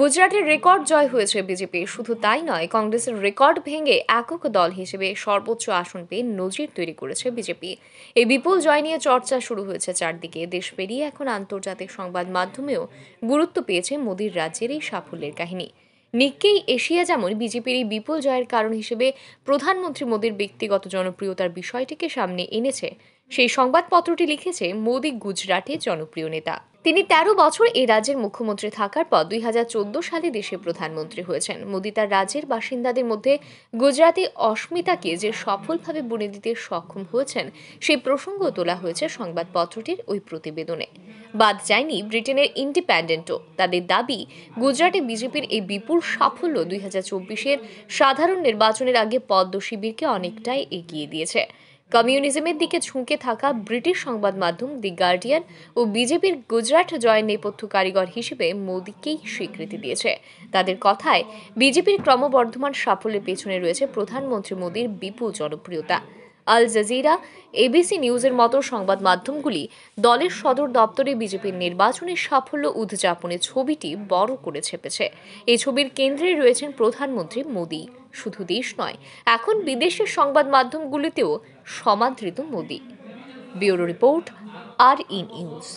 গুজরাটের রেকর্ড জয় হয়েছে বিজেপি শুধু তাই নয় কংগ্রেসের রেকর্ড ভেঙে একক দল হিসেবে সর্বোচ্চ আসন পেয়ে নজির তৈরি করেছে বিজেপি এই বিপুল জয় নিয়ে চর্চা শুরু হয়েছে চারদিকে দেশ পেরিয়ে এখন আন্তর্জাতিক সংবাদ মাধ্যমেও গুরুত্ব পেয়েছে মোদীর রাজ্যের এই সাফল্যের কাহিনী নিক্কেই এশিয়া যেমন বিজেপির এই বিপুল জয়ের কারণ হিসেবে প্রধানমন্ত্রী মোদীর ব্যক্তিগত জনপ্রিয়তার বিষয়টিকে সামনে এনেছে সেই সংবাদপত্রটি লিখেছে মোদী গুজরাটে জনপ্রিয় নেতা তিনি ১৩ বছর এই রাজ্যের মুখ্যমন্ত্রী থাকার পর দুই সালে দেশের প্রধানমন্ত্রী হয়েছেন মোদি তার রাজ্যের বাসিন্দাদের মধ্যে গুজরাতি অস্মিতাকে যে সফলভাবে বুনে দিতে সক্ষম হয়েছেন সেই প্রসঙ্গ তোলা হয়েছে সংবাদপত্রটির ওই প্রতিবেদনে বাদ যায়নি ব্রিটেনের ইন্ডিপেন্ডেন্টও তাদের দাবি গুজরাটে বিজেপির এই বিপুল সাফল্য দুই হাজার সাধারণ নির্বাচনের আগে পদ্ম শিবিরকে অনেকটাই এগিয়ে দিয়েছে কমিউনিজমের দিকে ঝুঁকে থাকা ব্রিটিশ সংবাদ মাধ্যম দি গার্ডিয়ান ও বিজেপির গুজরাট জয় নেপথ্য কারিগর হিসেবে মোদীকেই স্বীকৃতি দিয়েছে তাদের কথায় বিজেপির ক্রমবর্ধমান সাফল্যের পেছনে রয়েছে প্রধানমন্ত্রী মোদীর বিপুল জনপ্রিয়তা আল জাজিরা এবিসি নিউজের মতো সংবাদ মাধ্যমগুলি দলের সদর দপ্তরে বিজেপির নির্বাচনের সাফল্য উদযাপনের ছবিটি বড় করে ছেপেছে এই ছবির কেন্দ্রে রয়েছেন প্রধানমন্ত্রী মোদী শুধু দেশ নয় এখন বিদেশের সংবাদ মাধ্যমগুলিতেও সমাদৃত মোদি ব্যুরো রিপোর্ট আর ইন নিউজ